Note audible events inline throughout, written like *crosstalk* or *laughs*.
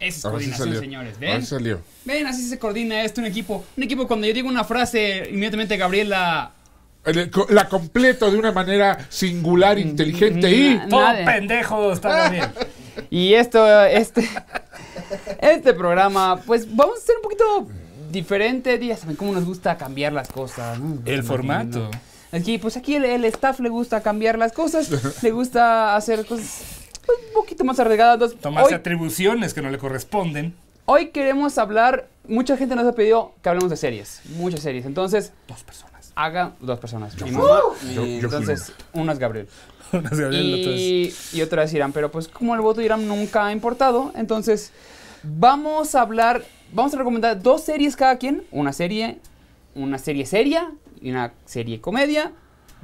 Esa es coordinación, señores. ¿Ven? salió. Ven, así se coordina esto, un equipo. Un equipo, cuando yo digo una frase, inmediatamente Gabriela la completo de una manera singular, mm, inteligente mm, y... Todo pendejo está *laughs* Y esto, este, este programa, pues vamos a ser un poquito diferente, ya cómo nos gusta cambiar las cosas. El formato. Aquí, pues aquí el, staff le gusta cambiar las cosas, le gusta hacer cosas pues, un poquito más arriesgadas. Tomás atribuciones que no le corresponden. Hoy queremos hablar, mucha gente nos ha pedido que hablemos de series, muchas series. Entonces, dos personas. Hagan dos personas. entonces, una es Gabriel. *laughs* una es Gabriel y, otra y Irán. Pero pues como el voto de Irán nunca ha importado, entonces vamos a hablar, vamos a recomendar dos series cada quien, una serie, una serie seria y una serie comedia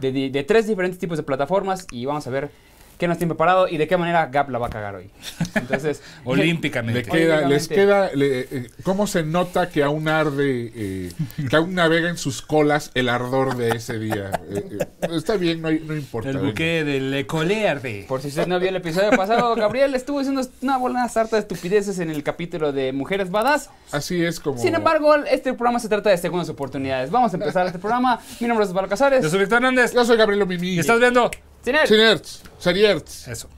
de tres diferentes tipos de plataformas y vamos a ver qué nos tiene preparado y de qué manera Gap la va a cagar hoy. Entonces, *laughs* olímpicamente. les queda, eh, eh, ¿cómo se nota que aún arde, eh, que aún navega en sus colas el ardor de ese día? está bien, no, importa. El buque del Le arde. Por si usted no vio el episodio pasado, Gabriel estuvo haciendo una buena sarta de estupideces en el capítulo de Mujeres Badas. Así es como. Sin embargo, este programa se trata de segundas oportunidades. Vamos a empezar este programa. Mi nombre es Casares. Yo soy Víctor Hernández. Yo soy Gabriel Y Estás viendo Sinertz, Eso.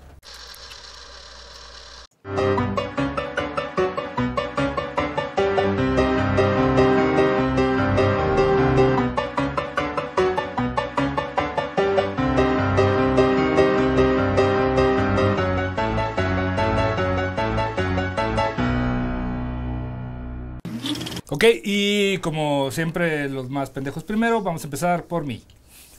Ok, y como siempre los más pendejos primero, vamos a empezar por mí.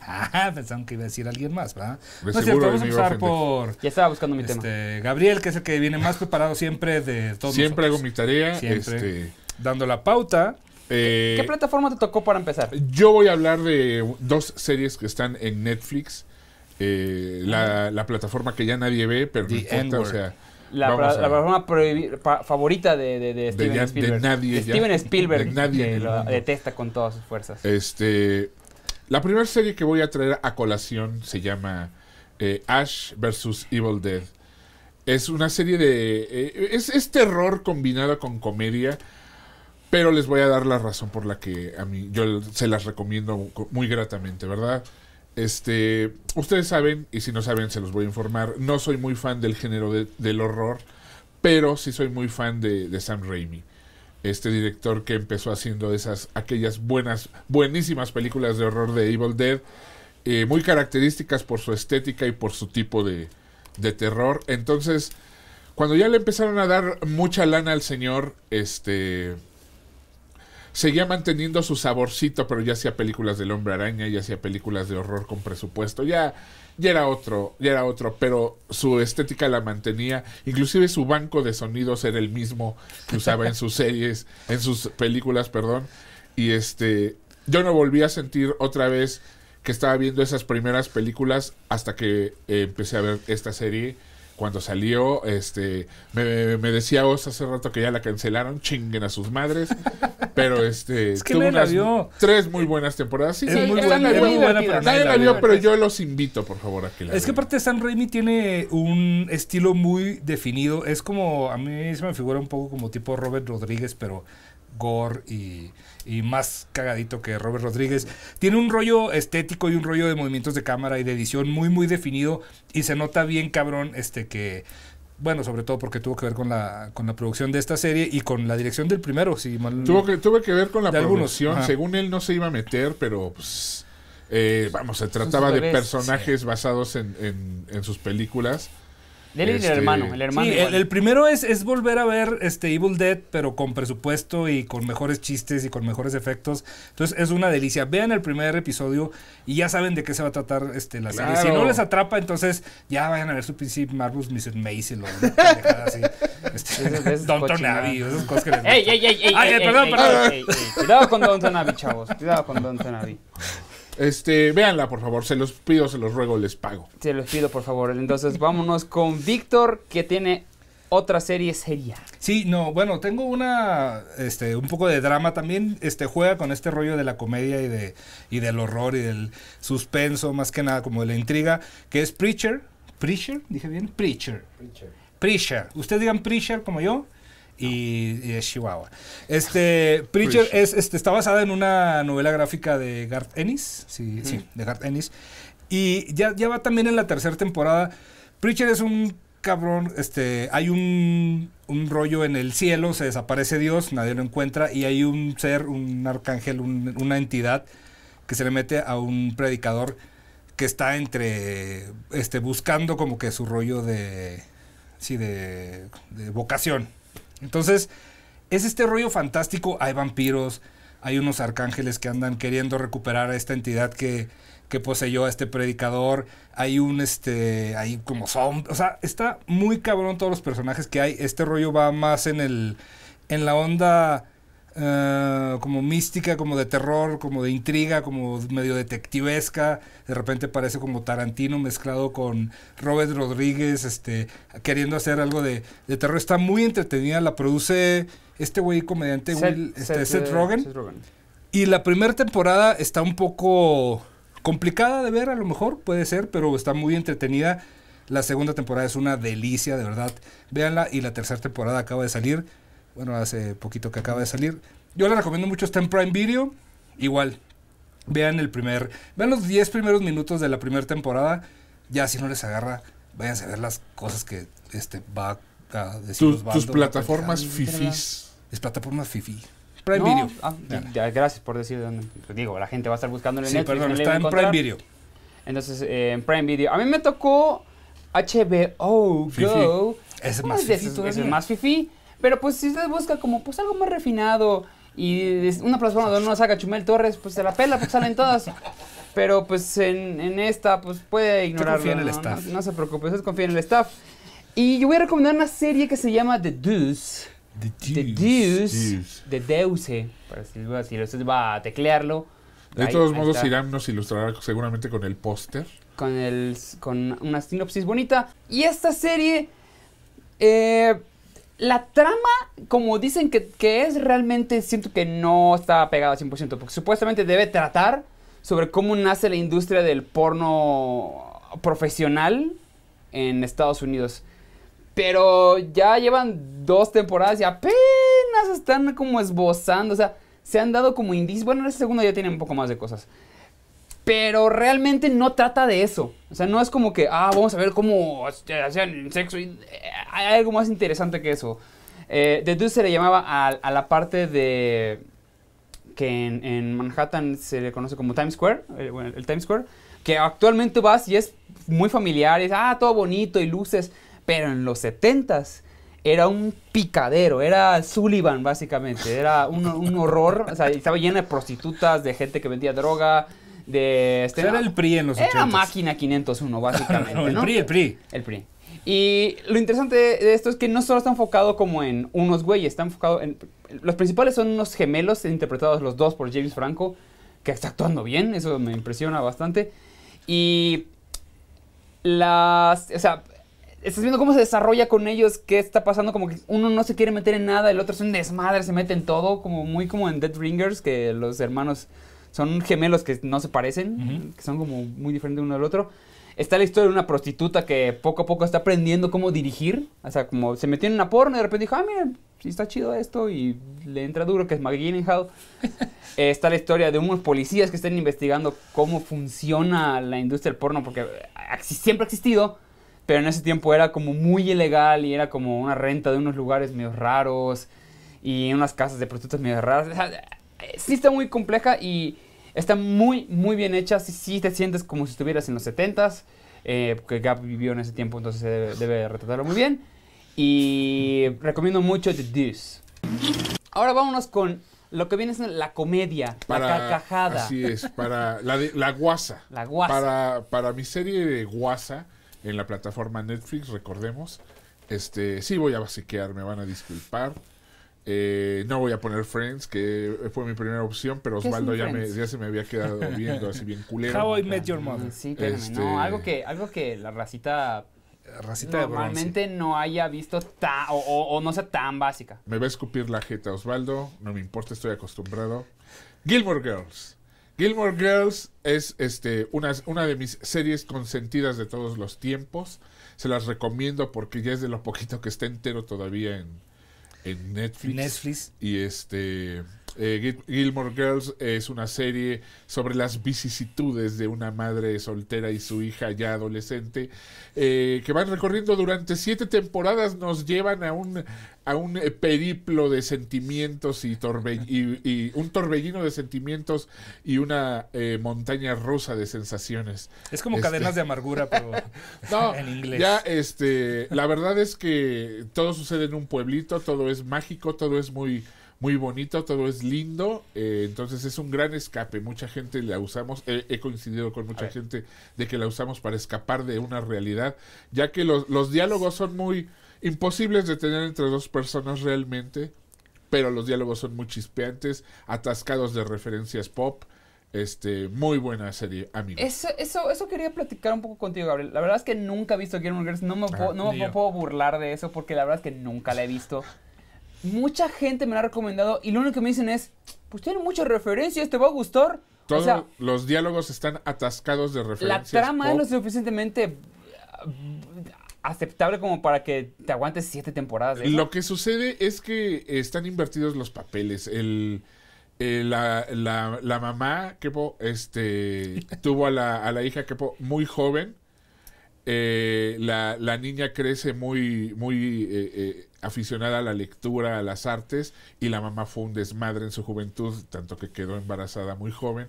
Ah, pensaron que iba a decir alguien más, ¿verdad? De vamos a empezar por. Ya estaba buscando mi este, Gabriel, que es el que viene más preparado siempre de todos. Siempre hago mi tarea. Este, Dando la pauta. Eh, ¿Qué plataforma te tocó para empezar? Yo voy a hablar de dos series que están en Netflix. Eh, ah. la, plataforma que ya nadie ve, pero The o sea. La, plataforma favorita de, Steven Spielberg. nadie, Steven Spielberg. nadie. lo detesta con todas sus fuerzas. Este, la primera serie que voy a traer a colación se llama eh, Ash vs. Evil Dead. Es una serie de... Eh, es, terror combinado con comedia, pero les voy a dar la razón por la que a mí yo se las recomiendo muy gratamente, ¿verdad? Este, ustedes saben, y si no saben se los voy a informar, no soy muy fan del género del horror, pero sí soy muy fan de, de Sam Raimi este director que empezó haciendo esas aquellas buenas buenísimas películas de horror de Evil Dead eh, muy características por su estética y por su tipo de, de, terror entonces cuando ya le empezaron a dar mucha lana al señor este seguía manteniendo su saborcito pero ya hacía películas del hombre araña ya hacía películas de horror con presupuesto ya ya era otro, ya era otro, pero su estética la mantenía, inclusive su banco de sonidos era el mismo que usaba en sus series, en sus películas, perdón, y este, yo no volví a sentir otra vez que estaba viendo esas primeras películas hasta que eh, empecé a ver esta serie cuando salió, este, me, me decía vos hace rato que ya la cancelaron, chinguen a sus madres, *laughs* pero este, tuvo tres muy buenas temporadas. Sí, muy, buena, pero nadie la vio, pero yo los invito, por favor, a que la Es que que de San Raimi tiene un estilo muy definido, es como, a mí se me figura un poco como tipo Robert Rodríguez, pero gore y, más cagadito que Robert Rodríguez. Tiene un rollo estético y un rollo de movimientos de cámara y de edición muy, muy definido. Y se nota bien, cabrón, este que. Bueno, sobre todo porque tuvo que ver con la, con la producción de esta serie y con la dirección del primero, si mal Tuvo que, tuvo que ver con la producción. Según él, no se iba a meter, pero pues, eh, vamos, se trataba de personajes basados en, en, en sus películas de y el hermano, el hermano. Sí, el, primero es, es volver a ver este Evil Dead, pero con presupuesto y con mejores chistes y con mejores efectos. Entonces es una delicia. Vean el primer episodio y ya saben de qué se va a tratar este, la serie. Si no les atrapa, entonces ya vayan a ver su principio Marvel's Mrs. Maisel lo *laughs* así. Este, es Abbey, esas cosas que ¡Ey, ey, ey! ey, Ay, ey perdón, perdón. Cuidado con Don Abbey, chavos. Cuidado con Don Abbey. Este, véanla, por favor. Se los pido, se los ruego, les pago. Se los pido, por favor. Entonces, vámonos con Víctor, que tiene otra serie seria. Sí, no, bueno, tengo una, este, un poco de drama también, este, juega con este rollo de la comedia y, de, y del horror y del suspenso, más que nada como de la intriga, que es Preacher, Preacher, dije bien, Preacher. Preacher. Preacher. Ustedes digan Preacher como yo, y, es Chihuahua. Este, Preacher es, este, está basada en una novela gráfica de Garth Ennis. Sí, de Garth Ennis. Y ya, ya va también en la tercera temporada. Preacher es un cabrón, este, hay un, rollo en el cielo, se desaparece Dios, nadie lo encuentra, y hay un ser, un arcángel, una entidad que se le mete a un predicador que está entre, este, buscando como que su rollo de, sí, de, de vocación, entonces, es este rollo fantástico. Hay vampiros, hay unos arcángeles que andan queriendo recuperar a esta entidad que, que poseyó a este predicador. Hay un, este, hay como son. O sea, está muy cabrón todos los personajes que hay. Este rollo va más en el, en la onda eh, como mística, como de terror, como de intriga, como medio detectivesca. De repente parece como Tarantino mezclado con Robert Rodríguez, este, queriendo hacer algo de, terror. Está muy entretenida, la produce este güey comediante Will, este, eh, Seth, Rogen. Y la primera temporada está un poco complicada de ver, a lo mejor, puede ser, pero está muy entretenida. La segunda temporada es una delicia, de verdad. Véanla. Y la tercera temporada acaba de salir bueno, hace poquito que acaba de salir. Yo le recomiendo mucho, está en Prime Video, igual. Vean el primer, vean los 10 primeros minutos de la primera temporada, ya si no les agarra, váyanse a ver las cosas que este va a decir. Tus, plataformas fifis. Es plataforma fifi. Prime Video. Ah, gracias por decir dónde. Pues, digo, la gente va a estar buscando en el sí, perdón, está en Prime Video. Entonces, eh, en Prime Video. A mí me tocó HBO Go. Es más fifi. es más fifi. Pero pues si usted busca como pues algo más refinado y una plataforma donde no saca Chumel Torres, pues se la pela, pues salen todas. Pero pues en, esta, pues puede ignorarlo. el staff. No, se preocupe, usted confía en el staff. Y yo voy a recomendar una serie que se llama The Deuce. The Deuce. The Deuce. Para si, si usted va a teclearlo. De todos modos, Irán nos ilustrará seguramente con el póster. Con, con una sinopsis bonita. Y esta serie... Eh, la trama, como dicen que, es, realmente siento que no está pegada al 100%, porque supuestamente debe tratar sobre cómo nace la industria del porno profesional en Estados Unidos. Pero ya llevan dos temporadas y apenas están como esbozando, o sea, se han dado como indicios. Bueno, en este segundo ya tienen un poco más de cosas. Pero realmente no trata de eso. O sea, no es como que, ah, vamos a ver cómo este, hacían sexo. Eh, hay algo más interesante que eso. Eh, se le llamaba a, la parte de que en, Manhattan se le conoce como Times Square, eh, el, bueno, Times Square, que actualmente vas y es muy familiar, es ah, todo bonito y luces, pero en los 70s era un picadero, era Sullivan básicamente, era un, un horror, o sea, estaba llena de prostitutas, de gente que vendía droga, de este, era el PRI en los Era máquina 501, *laughs* básicamente. el PRI, el PRI. El PRI. Y lo interesante de esto es que no solo está enfocado como en unos güeyes, está enfocado en... Los principales son unos gemelos interpretados los dos por James Franco, que está actuando bien, eso me impresiona bastante. Y las... O sea, estás viendo cómo se desarrolla con ellos, qué está pasando, como que uno no se quiere meter en nada, el otro es un desmadre, se mete en todo, como muy como en Dead Ringers, que los hermanos son gemelos que no se parecen, que son como muy diferentes uno del otro. Está la historia de una prostituta que poco a poco está aprendiendo cómo dirigir. O sea, como se metió en una porno y de repente dijo, ah, mira, sí está chido esto. Y le entra duro, que es McGillenhow. *laughs* eh, está la historia de unos policías que están investigando cómo funciona la industria del porno, porque siempre ha existido, pero en ese tiempo era como muy ilegal y era como una renta de unos lugares medio raros y unas casas de prostitutas medio raras sí está muy compleja y está muy, muy bien hecha. Sí, sí te sientes como si estuvieras en los 70s, eh, porque Gap vivió en ese tiempo, entonces debe, retratarlo muy bien. Y recomiendo mucho The Deuce. Ahora vámonos con lo que viene es la comedia, para, la carcajada. Así es, para la, la guasa. La guasa. Para, mi serie de guasa en la plataforma Netflix, recordemos. Este, sí voy a basiquear, me van a disculpar. Eh, no voy a poner Friends, que fue mi primera opción, pero Osvaldo ya, me, se me había quedado *laughs* viendo así bien culero. How I Met Your Mother. Sí, no, este, algo que, algo que la racita Racita normalmente no haya visto o, no sea tan básica. Me va a escupir la jeta Osvaldo, no me importa, estoy acostumbrado. Gilmore Girls. Gilmore Girls es este, una, una de mis series consentidas de todos los tiempos. Se las recomiendo porque ya es de lo poquito que está entero todavía en, en Netflix. Netflix. Y este eh, Gilmore Girls es una serie sobre las vicisitudes de una madre soltera y su hija ya adolescente, eh, que van recorriendo durante siete temporadas, nos llevan a un, a un eh, periplo de sentimientos y, y, un torbellino de sentimientos y una montaña rosa de sensaciones. Es como cadenas este de amargura, pero *laughs* en inglés. Ya, este, la verdad es que todo sucede en un pueblito, todo es mágico, todo es muy muy bonito, todo es lindo, eh, entonces es un gran escape, mucha gente la usamos, he coincidido con mucha gente de que la usamos para escapar de una realidad, ya que los, diálogos son muy imposibles de tener entre dos personas realmente, pero los diálogos son muy chispeantes, atascados de referencias pop. Este, muy buena serie, amigo. Eso, eso, eso quería platicar un poco contigo, Gabriel. La verdad es que nunca he visto Gilmore Girls. No me, puedo, no me puedo burlar de eso porque la verdad es que nunca la he visto mucha gente me lo ha recomendado y lo único que me dicen es, pues tiene muchas referencias, te va a gustar. Todos los diálogos están atascados de referencias. La trama es lo suficientemente aceptable como para que te aguantes siete temporadas. Lo que sucede es que están invertidos los papeles. El, eh, la, mamá Kepo este, *laughs* tuvo a la, a la hija Kepo muy joven. Eh, la, la, niña crece muy, muy eh, aficionada a la lectura, a las artes, y la mamá fue un desmadre en su juventud, tanto que quedó embarazada muy joven.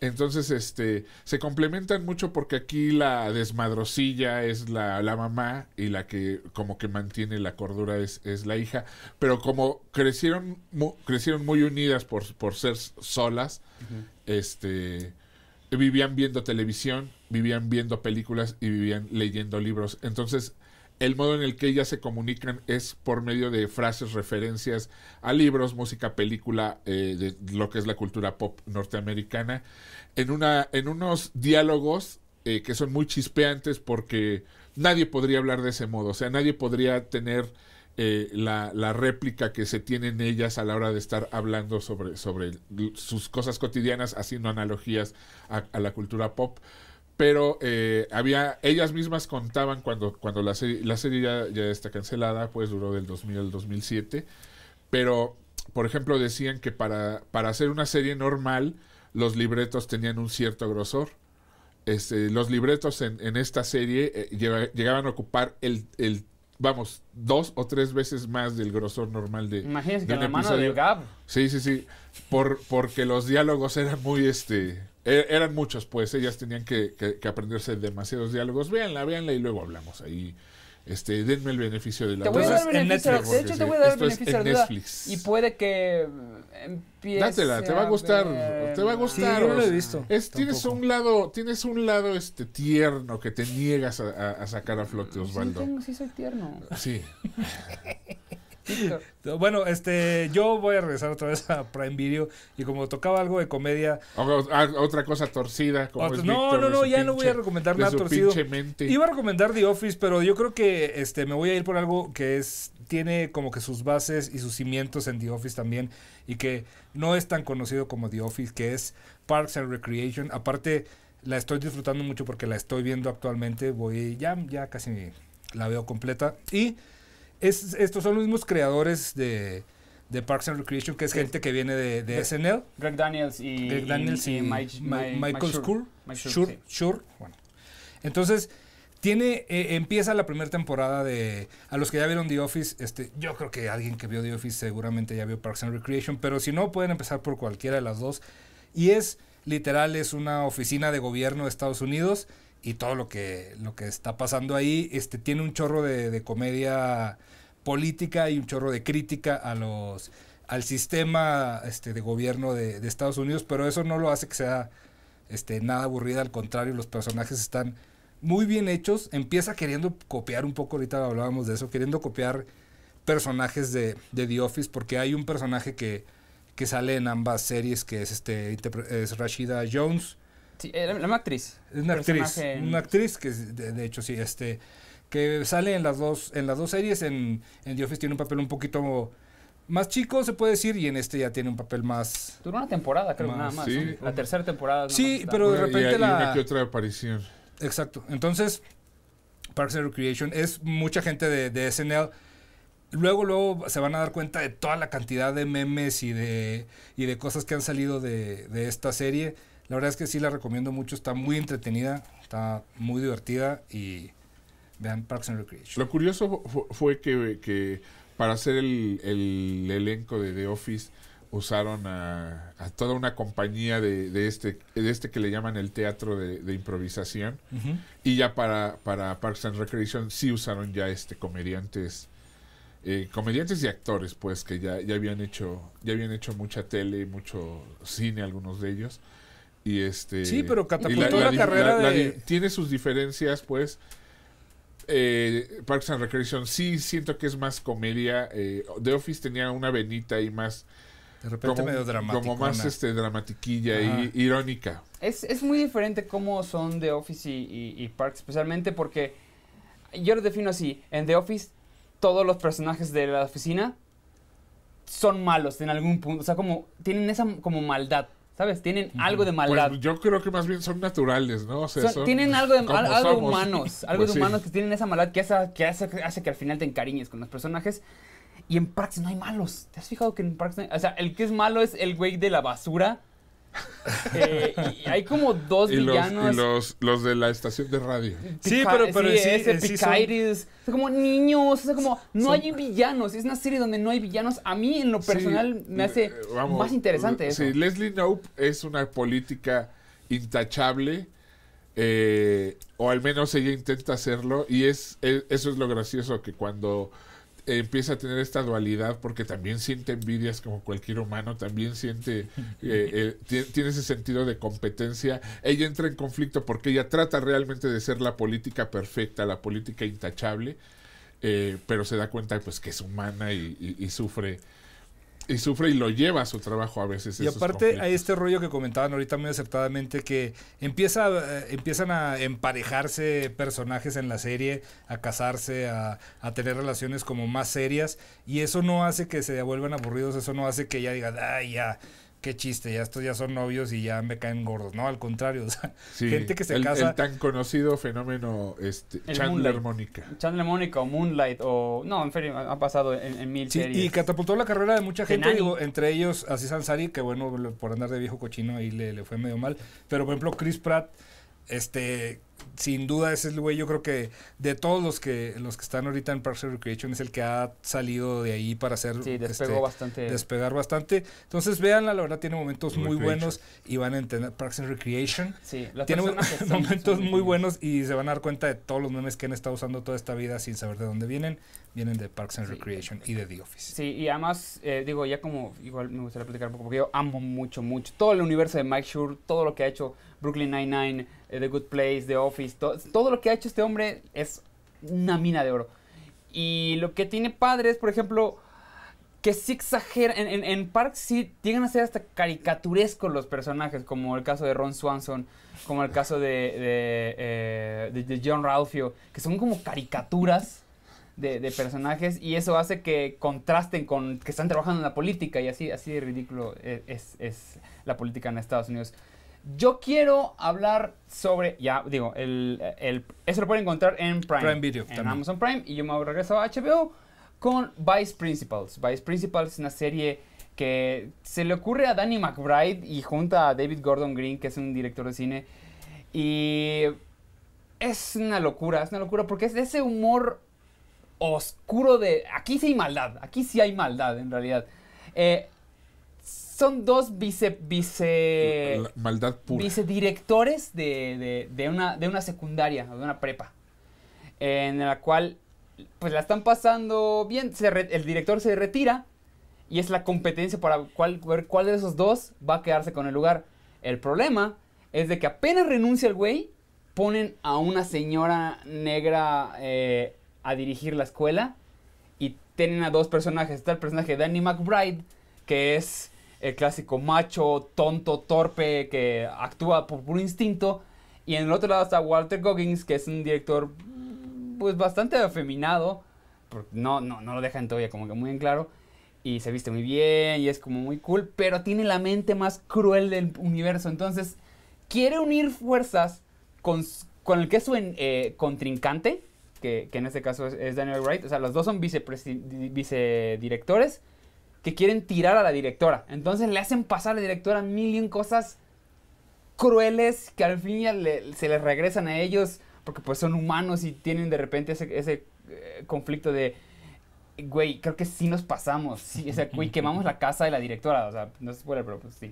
Entonces, este, se complementan mucho porque aquí la desmadrosilla es la, mamá y la que como que mantiene la cordura es, es la hija, pero como crecieron, crecieron muy unidas por, ser solas, este, vivían viendo televisión, vivían viendo películas y vivían leyendo libros. Entonces, el modo en el que ellas se comunican es por medio de frases, referencias a libros, música, película, eh, de lo que es la cultura pop norteamericana, en, una, en unos diálogos eh, que son muy chispeantes porque nadie podría hablar de ese modo, o sea, nadie podría tener eh, la, réplica que se tienen ellas a la hora de estar hablando sobre, sobre sus cosas cotidianas, haciendo analogías a, a la cultura pop pero eh, había ellas mismas contaban cuando cuando la serie, la serie ya, está cancelada pues duró del 2000 al 2007 pero por ejemplo decían que para para hacer una serie normal los libretos tenían un cierto grosor este, los libretos en, en esta serie eh, llegaban a ocupar el, el vamos, dos o tres veces más del grosor normal de. Imagínense que la mano del Gab. Sí, sí, sí. Por, porque los diálogos eran muy, este, eh, eran muchos, pues ellas tenían que, aprenderse demasiados diálogos. Véanla, véanla y luego hablamos ahí. Este, denme el beneficio de la duda. en Netflix, de hecho, te voy a dar el beneficio de la Netflix. Y puede que empiece. Dátela, te va a gustar. Te va a gustar. Sí, no lo he visto. Es, tienes un lado, tienes un lado este tierno que te niegas a, sacar a flote, Osvaldo. Sí, sí soy tierno. Sí. *laughs* *laughs* Bueno, este, yo voy a regresar otra vez a Prime Video y como tocaba algo de comedia. Ah, otra cosa torcida. no, no, no, ya no voy a recomendar nada torcido. Iba a recomendar The Office, pero yo creo que este, me voy a ir por algo que es tiene como que sus bases y sus cimientos en The Office también y que no es tan conocido como The Office, que es Parks and Recreation. Aparte, la estoy disfrutando mucho porque la estoy viendo actualmente. Voy ya, ya casi la veo completa. Y es, estos son los mismos creadores de, Parks and Recreation, que es gente que viene de, SNL. Greg Daniels y, Michael Schur. Bueno. Entonces, tiene, eh, empieza la primera temporada de. A los que ya vieron The Office, este, yo creo que alguien que vio The Office seguramente ya vio Parks and Recreation, pero si no, pueden empezar por cualquiera de las dos. Y es, literal, es una oficina de gobierno de Estados Unidos y todo lo que, lo que está pasando ahí. Este, tiene un chorro de, comedia política y un chorro de crítica a los, al sistema este, de gobierno de, Estados Unidos, pero eso no lo hace que sea este, nada aburrida, al contrario, los personajes están muy bien hechos. Empieza queriendo copiar un poco, ahorita hablábamos de eso, queriendo copiar personajes de, The Office, porque hay un personaje que, que sale en ambas series, que es, este, es Rashida Jones, Sí, era una actriz. Es una actriz. Una actriz que, de, hecho, sí, este, que sale en las dos, en las dos series. En, The Office tiene un papel un poquito más chico, se puede decir, y en este ya tiene un papel más. Duró una temporada, creo, nada más. La tercera temporada. Sí, pero de repente la. que otra aparición. Exacto. Entonces, Parks and Recreation es mucha gente de, SNL luego, luego se van a dar cuenta de toda la cantidad de memes y de, y de cosas que han salido de esta serie. La verdad es que sí la recomiendo mucho, está muy entretenida, está muy divertida y vean Parks and Recreation. Lo curioso fue que, que para hacer el, el, elenco de The Office usaron a, toda una compañía de, de, este de este que le llaman el teatro de, improvisación y ya para, para Parks and Recreation sí usaron ya este comediantes eh, comediantes y actores pues que ya, ya habían hecho ya habían hecho mucha tele mucho cine algunos de ellos y este, sí, pero catapultó la, carrera tiene sus diferencias, pues. Eh, Parks and Recreation sí siento que es más comedia. Eh, The Office tenía una venita y más... De repente como, medio dramática Como más este, dramatiquilla y irónica. Es, muy diferente cómo son The Office y, y Parks, especialmente porque yo lo defino así. En The Office todos los personajes de la oficina son malos en algún punto. O sea, como tienen esa como maldad ¿Sabes? Tienen algo de pues, maldad. Pues yo creo que más bien son naturales, ¿no? O sea, son, tienen pues algo de algo humanos, *laughs* algo pues de humanos que tienen esa maldad que, hace, que al final te encariñes con los personajes. Y en Parks no hay malos. ¿Te has fijado que en Parks, no hay, O sea, el que es malo es el güey de la basura *laughs* Eh, y hay como dos villanos. Los, y los, de la estación de radio. sí, pero, pero sí, Es eh, como niños. O como no hay villanos. Es una serie donde no hay villanos. A mí, en lo personal, me hace eh, más interesante. Sí, Leslie Nope es una política intachable. o al menos ella intenta hacerlo. Y eso es lo gracioso que cuando empieza a tener esta dualidad porque también siente envidias como cualquier humano, también siente, eh, eh, *laughs* tiene ese sentido de competencia. Ella entra en conflicto porque ella trata realmente de ser la política perfecta, la política intachable, eh, pero se da cuenta pues que es humana y sufre y sufre y lo lleva a su trabajo a veces. Y aparte hay este rollo que comentaban ahorita muy acertadamente que empieza, eh, empiezan a emparejarse personajes en la serie, a casarse, a, tener relaciones como más serias y eso no hace que se devuelvan aburridos, eso no hace que ya diga, ay, ya, qué chiste, ya estos ya son novios y ya me caen gordos. No, al contrario, *laughs* o sea, gente que se casa. El tan conocido fenómeno este, Chandler Mónica. Chandler Mónica o Moonlight o. No, en serio, ha pasado en, mil sí, series. Y catapultó la carrera de mucha gente, digo, entre ellos así Sanzari que bueno, por andar de viejo cochino ahí le, le fue medio mal. Pero por ejemplo, Chris Pratt, este sin duda ese es el güey, yo creo que de todos los que los que están ahorita en Parks and Recreation es el que ha salido de ahí para hacer este, bastante. despegar bastante. Entonces véanla, la verdad tiene momentos muy buenos y van a entender Parks and Recreation. Sí, tiene *laughs* momentos muy buenos y se van a dar cuenta de todos los memes que han estado usando toda esta vida sin saber de dónde vienen. Vienen de Parks and Recreation y de The Office. Sí, y además, eh, digo, ya como igual me gustaría platicar un poco, porque yo amo mucho, mucho todo el universo de Mike Shure, todo lo que ha hecho Brooklyn Nine-Nine, eh, The Good Place, The todo lo que ha hecho este hombre es una mina de oro. Y lo que tiene padre es, por ejemplo, que sí exagera En, Park sí llegan a ser hasta caricaturescos los personajes, como el caso de Ron Swanson, como el caso de, eh, John Ralphio, que son como caricaturas de, personajes y eso hace que contrasten con que están trabajando en la política y así, así de ridículo e-, es, es la política en Estados Unidos. Yo quiero hablar sobre, ya digo, el, eso lo pueden encontrar en Prime, Prime Video, en Amazon Prime, y yo me regreso a HBO con Vice Principals. Vice Principals es una serie que se le ocurre a Danny McBride y junta a David Gordon Green, que es un director de cine, y es una locura, es una locura, porque es de ese humor oscuro de, aquí sí hay maldad, aquí sí hay maldad en realidad. Eh, son dos vice. vice maldad pura. de, de, de, una, de una secundaria o de una prepa. En la cual, pues la están pasando bien. el director se retira y es la competencia para cuál, ver cuál de esos dos va a quedarse con el lugar. El problema es de que apenas renuncia el güey, ponen a una señora negra eh, a dirigir la escuela y tienen a dos personajes. Está el personaje de Danny McBride, que es el clásico macho, tonto, torpe, que actúa por puro instinto. Y en el otro lado está Walter Goggins, que es un director mm, pues bastante afeminado. No, no, no lo dejan todavía como que muy en claro. Y se viste muy bien y es como muy cool, pero tiene la mente más cruel del universo. Entonces, quiere unir fuerzas con, el que es su eh, contrincante, que, que, en este caso es, Daniel Wright. O sea, los dos son vicedirectores que quieren tirar a la directora. Entonces le hacen pasar a la directora mil y un cosas crueles que al fin se les regresan a ellos porque pues son humanos y tienen de repente ese, eh, conflicto de, güey, creo que sí nos pasamos. Sí, o sea, güey, quemamos la casa de la directora. O sea, no se puede, pero pues, sí,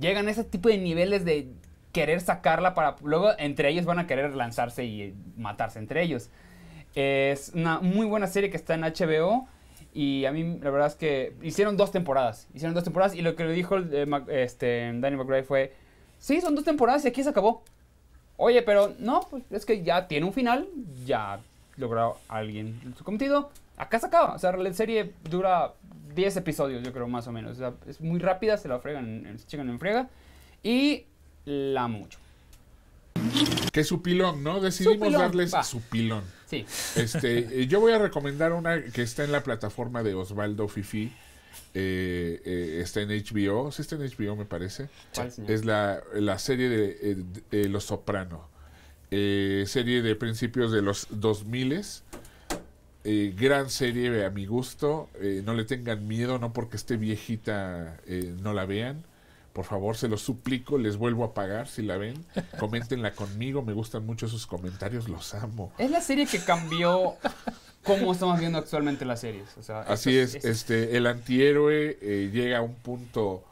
llegan a ese tipo de niveles de querer sacarla para... Luego entre ellos van a querer lanzarse y matarse entre ellos. Es una muy buena serie que está en HBO. Y a mí, la verdad es que hicieron dos temporadas. Hicieron dos temporadas y lo que le dijo eh, este, Danny McBride fue: Sí, son dos temporadas y aquí se acabó. Oye, pero no, pues, es que ya tiene un final, ya logró alguien su cometido. Acá se acaba. O sea, la serie dura 10 episodios, yo creo, más o menos. es muy rápida, se la fregan, se chican en, en Y la mucho. Pues, que es su pilón, ¿no? Decidimos darles su pilón. Sí. Este, eh, yo voy a recomendar una que está en la plataforma de Osvaldo Fifi. Eh, eh, está en HBO, sí está en HBO me parece. Es la, serie de, Los Soprano, serie de principios de los 2000. gran serie a mi gusto, no le tengan miedo, no porque esté viejita no la vean. Por favor, se los suplico, les vuelvo a pagar si la ven. Coméntenla conmigo, me gustan mucho sus comentarios, los amo. Es la serie que cambió cómo estamos viendo actualmente las series. Así es, este, el antihéroe eh, llega a un punto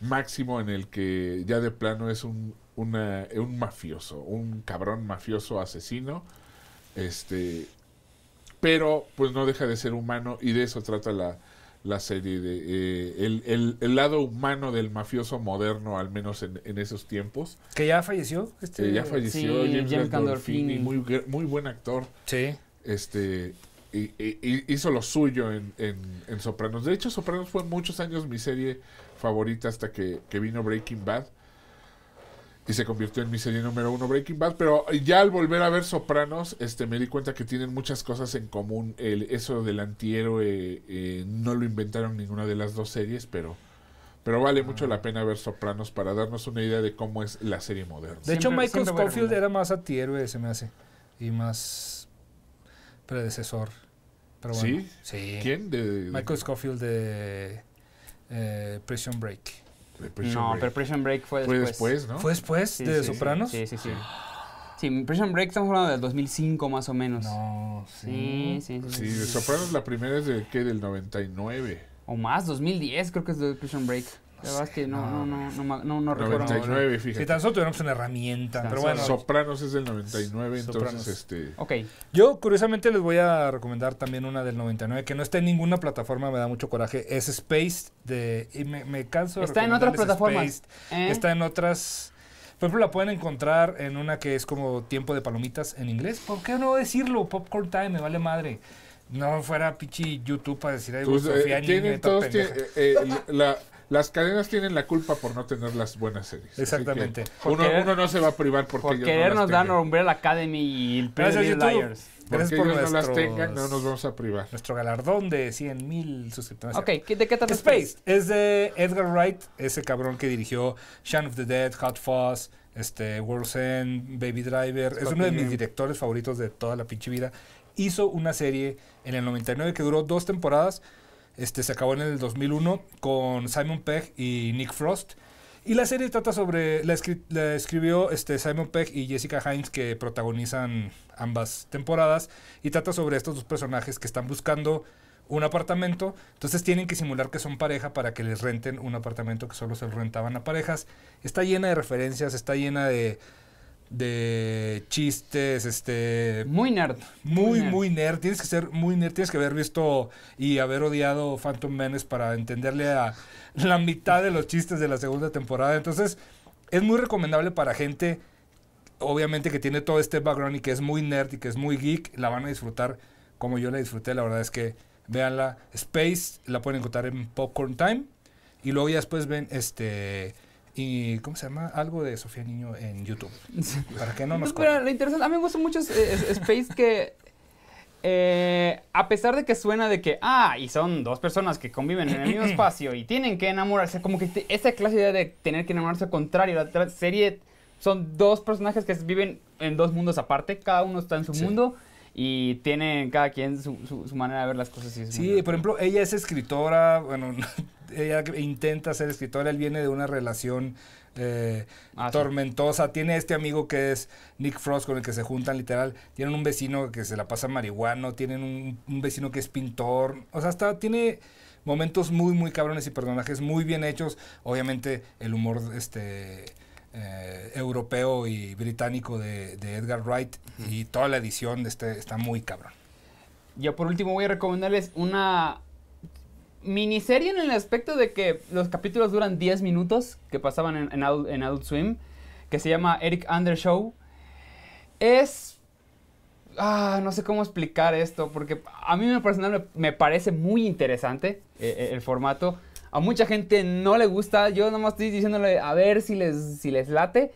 máximo en el que ya de plano es un, un mafioso, un cabrón mafioso asesino. Este, pero pues no deja de ser humano y de eso trata la, la serie de eh, el, lado humano del mafioso moderno, al menos en, esos tiempos. Que ya falleció. Este, ya falleció James, muy, buen actor. Sí. Este, y, hizo lo suyo en, en, Sopranos. De hecho, Sopranos fue muchos años mi serie favorita hasta que, que vino Breaking Bad y se convirtió en mi serie número uno Breaking Bad, pero ya al volver a ver Sopranos, este, me di cuenta que tienen muchas cosas en común. El, eso del antihéroe eh, no lo inventaron ninguna de las dos series, pero, pero vale ah. mucho la pena ver Sopranos para darnos una idea de cómo es la serie moderna. De hecho, Michael Scofield era más antihéroe, se me hace, y más predecesor. Pero bueno, ¿Sí? quién Michael Scofield de eh, Prison Break no, pero Prison Break fue después. Fue después, ¿no? ¿Fue después de sí, Sopranos? Sí, sí, sí. Sí, Prison Break estamos hablando del 2005 más o menos. No, sí. Sí, sí, sí. Sopranos la primera es de, ¿qué? Del 99. O más, 2010 creo que es de Prison Break. Pues. no, no, no, no, recuerdo. 99, fíjate. Si tan solo una herramienta, pero bueno. Sopranos es del 99, entonces este... Ok. Yo, curiosamente, les voy a recomendar también una del 99, que no está en ninguna plataforma, me da mucho coraje. Es Space, de... Y me, canso de Está en otras plataformas. ¿Eh? Está en otras... Por ejemplo, la pueden encontrar en una que es como tiempo de palomitas en inglés. ¿Por qué no decirlo? Popcorn Time, me vale madre no fuera pichi YouTube para decir algo. Pues, eh, eh, la, las cadenas tienen la culpa por no tener las buenas series. Exactamente. Uno, no se va a privar porque por querer no nos dan la Academy y el premio Liars. Gracias no las tengan, no nos vamos a privar. Nuestro galardón de 100 mil suscriptores. Ok, ¿de qué tal Space? Es de Edgar Wright, ese cabrón que dirigió Shaun of the Dead, Hot Fuzz, este, World's End, Baby Driver. Es, es uno de mis directores favoritos de toda la pinche vida. Hizo una serie en el 99 que duró dos temporadas este, se acabó en el 2001 con Simon Pegg y Nick Frost. Y la serie trata sobre. La, escribió este, Simon Pegg y Jessica Hines, que protagonizan ambas temporadas. Y trata sobre estos dos personajes que están buscando un apartamento. Entonces tienen que simular que son pareja para que les renten un apartamento que solo se rentaban a parejas. Está llena de referencias, está llena de de chistes, este... Muy nerd. Muy, muy nerd. Tienes que ser muy nerd, tienes que haber visto y haber odiado Phantom Menes para entenderle a la mitad de los chistes de la segunda temporada. Entonces, es muy recomendable para gente, obviamente, que tiene todo este background y que es muy nerd y que es muy geek. La van a disfrutar como yo la disfruté. La verdad es que véanla. Space la pueden encontrar en Popcorn Time. Y luego ya después ven este y ¿cómo se llama? Algo de Sofía Niño en YouTube. Para que no nos Pero lo interesante, a mí me gusta mucho Space que eh, a pesar de que suena de que, ah, y son dos personas que conviven en el mismo *clears throat* espacio y tienen que enamorarse, como que esa clase de tener que enamorarse al contrario, la, serie son dos personajes que viven en dos mundos aparte, cada uno está en su mundo y tienen cada quien su, manera de ver las cosas. sí, por ejemplo, ella es escritora, bueno, *laughs* ella intenta ser escritora, él viene de una relación eh, ah, tormentosa. Tiene este amigo que es Nick Frost con el que se juntan literal. Tienen un vecino que se la pasa marihuano, tienen un, vecino que es pintor. O sea, tiene momentos muy, muy cabrones y personajes muy bien hechos. Obviamente el humor este, eh, europeo y británico de, Edgar Wright y toda la edición de este, está muy cabrón. Yo por último voy a recomendarles una miniserie en el aspecto de que los capítulos duran 10 minutos, que pasaban en, Adult, Swim, que se llama Eric Under Show. Es... Ah, no sé cómo explicar esto, porque a mí en personal me, parece muy interesante eh, eh, el formato. A mucha gente no le gusta, yo nomás estoy diciéndole a ver si les late.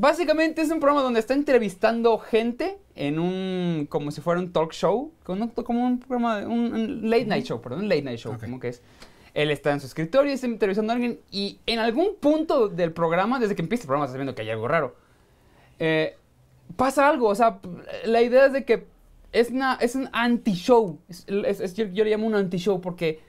Básicamente es un programa donde está entrevistando gente en un, como si fuera un talk show, como un programa, un, late night show, perdón, un late night show, como que es. Él está en su escritorio y está entrevistando a alguien y en algún punto del programa, desde que empieza el programa, estás viendo que hay algo raro. Eh, pasa algo, o sea, la idea es de que es, una, es un anti-show, es yo le llamo un anti-show porque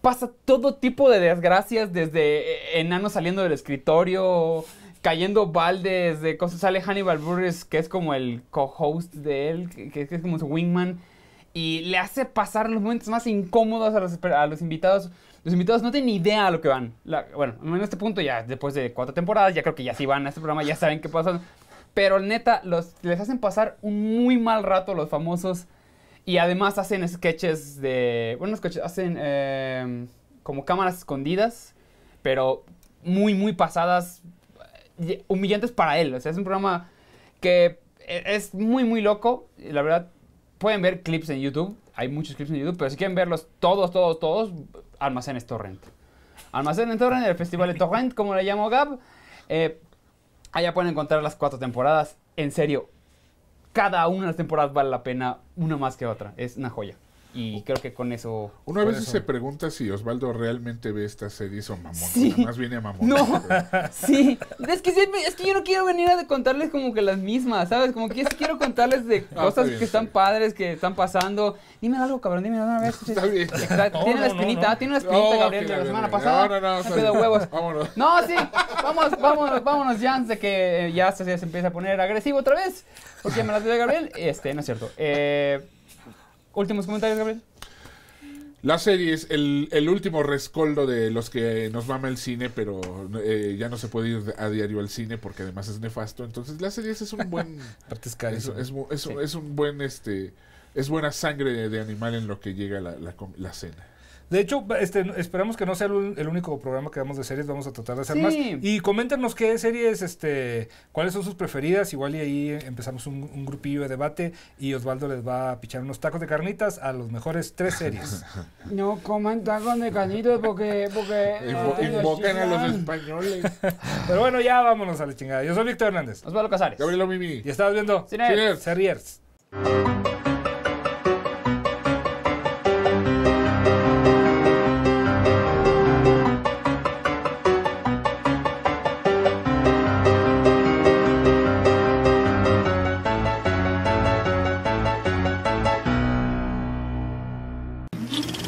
pasa todo tipo de desgracias, desde eh, enanos saliendo del escritorio, cayendo baldes de cosas. Sale Hannibal Burris, que es como el co-host de él, que, es como su wingman. Y le hace pasar los momentos más incómodos a los, invitados. Los invitados no tienen idea a lo que van. bueno, en este punto ya, después de cuatro temporadas, ya creo que ya sí van a este programa, ya saben qué pasa. Pero neta, los, les hacen pasar un muy mal rato los famosos. Y además hacen sketches de... Bueno, sketches, hacen eh, como cámaras escondidas, pero muy, muy pasadas humillantes para él. O sea, es un programa que e-, es muy, muy loco. La verdad, pueden ver clips en YouTube. Hay muchos clips en YouTube, pero si quieren verlos todos, todos, todos, almacenes Torrent. Almacenes Torrent, el Festival de Torrent, como le llamo Gab. Eh, allá pueden encontrar las cuatro temporadas. En serio, cada una de las temporadas vale la pena, una más que otra. Es una joya. Y creo que con eso. Uno a veces se pregunta si Osvaldo realmente ve esta serie o mamón. Sí. más viene a mamón. No. *laughs* sí. Es que, es que yo no quiero venir a contarles como que las mismas, ¿sabes? Como que sí quiero contarles de *laughs* ah, cosas que están padres, que están pasando. Dime algo, cabrón. Dime una vez. Está bien. tiene la espinita. tiene la espinita, Gabriel, de la semana pasada. No, no, no. huevos. Vámonos. No, sí. Vamos, vámonos, vámonos ya antes de que ya se, se empiece a poner agresivo otra vez. Porque me la dio Gabriel. Este, no es cierto. Eh. Últimos comentarios, Gabriel. La serie es el, último rescoldo de los que nos mama el cine, pero eh, ya no se puede ir a diario al cine porque además es nefasto. Entonces, la serie es un *laughs* buen. es, es, un buen. este Es buena sangre de, animal en lo que llega la, la cena. De hecho, este, esperamos que no sea el, único programa que damos de series, vamos a tratar de hacer más. Y coméntenos qué series, este, cuáles son sus preferidas, igual y ahí empezamos un, grupillo de debate y Osvaldo les va a pichar unos tacos de carnitas a los mejores tres series. *laughs* No coman tacos de carnitas porque... porque eh, a los españoles. *laughs* Pero bueno, ya vámonos a la chingada. Yo soy Víctor Hernández. Osvaldo Casares. Gabriel Mimi. Y estás viendo... series